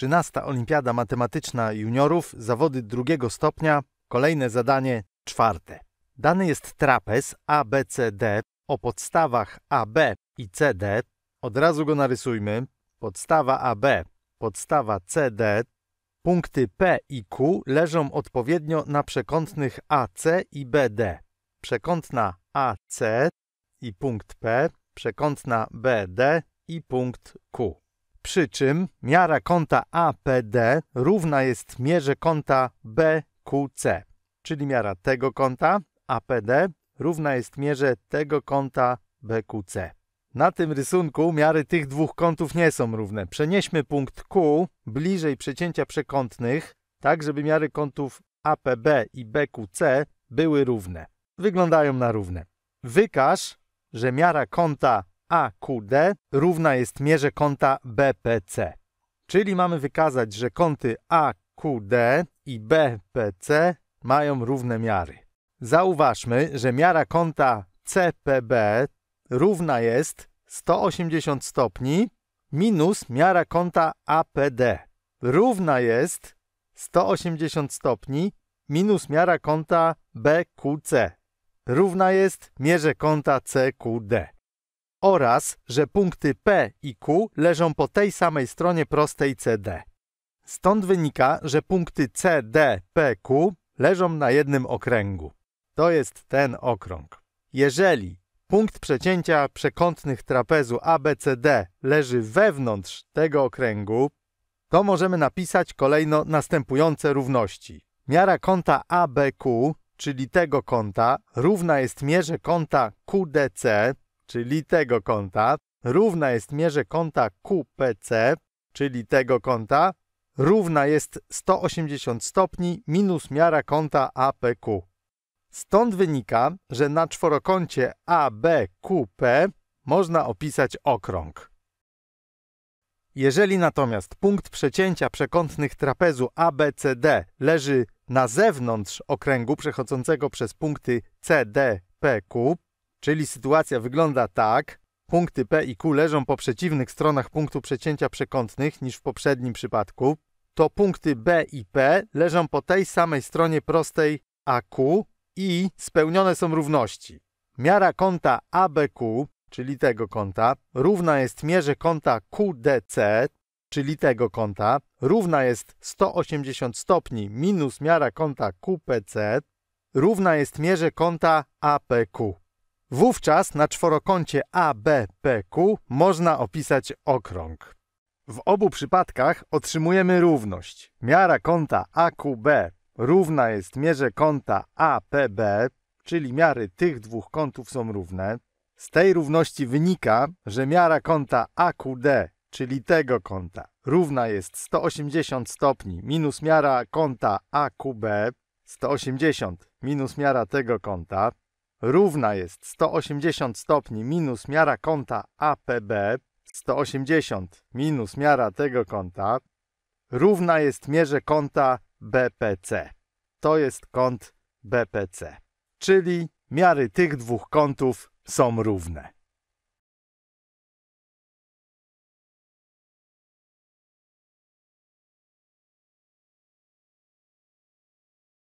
13. Olimpiada Matematyczna Juniorów, zawody drugiego stopnia, kolejne zadanie czwarte. Dany jest trapez ABCD o podstawach AB i CD. Od razu go narysujmy. Podstawa AB, podstawa CD. Punkty P i Q leżą odpowiednio na przekątnych AC i BD. Przekątna AC i punkt P, przekątna BD i punkt Q przy czym miara kąta APD równa jest mierze kąta BQC, czyli miara tego kąta APD równa jest mierze tego kąta BQC. Na tym rysunku miary tych dwóch kątów nie są równe. Przenieśmy punkt Q bliżej przecięcia przekątnych, tak żeby miary kątów APB i BQC były równe. Wyglądają na równe. Wykaż, że miara kąta AQD równa jest mierze kąta BPC. Czyli mamy wykazać, że kąty AQD i BPC mają równe miary. Zauważmy, że miara kąta CPB równa jest 180 stopni minus miara kąta APD. Równa jest 180 stopni minus miara kąta BQC. Równa jest mierze kąta CQD oraz że punkty P i Q leżą po tej samej stronie prostej CD. Stąd wynika, że punkty C, D, P, Q leżą na jednym okręgu. To jest ten okrąg. Jeżeli punkt przecięcia przekątnych trapezu ABCD leży wewnątrz tego okręgu, to możemy napisać kolejno następujące równości. Miara kąta ABQ, czyli tego kąta, równa jest mierze kąta QDC, czyli tego kąta, równa jest mierze kąta QPC, czyli tego kąta, równa jest 180 stopni minus miara kąta APQ. Stąd wynika, że na czworokącie ABQP można opisać okrąg. Jeżeli natomiast punkt przecięcia przekątnych trapezu ABCD leży na zewnątrz okręgu przechodzącego przez punkty CDPQ, Czyli sytuacja wygląda tak. Punkty P i Q leżą po przeciwnych stronach punktu przecięcia przekątnych niż w poprzednim przypadku. To punkty B i P leżą po tej samej stronie prostej AQ i spełnione są równości. Miara kąta ABQ, czyli tego kąta, równa jest mierze kąta QDC, czyli tego kąta, równa jest 180 stopni minus miara kąta QPC, równa jest mierze kąta APQ. Wówczas na czworokącie ABPQ można opisać okrąg. W obu przypadkach otrzymujemy równość. Miara kąta AQB równa jest mierze kąta APB, czyli miary tych dwóch kątów są równe. Z tej równości wynika, że miara kąta AQD, czyli tego kąta, równa jest 180 stopni minus miara kąta AQB, 180 minus miara tego kąta, równa jest 180 stopni minus miara kąta APB, 180 minus miara tego kąta, równa jest mierze kąta BPC. To jest kąt BPC. Czyli miary tych dwóch kątów są równe.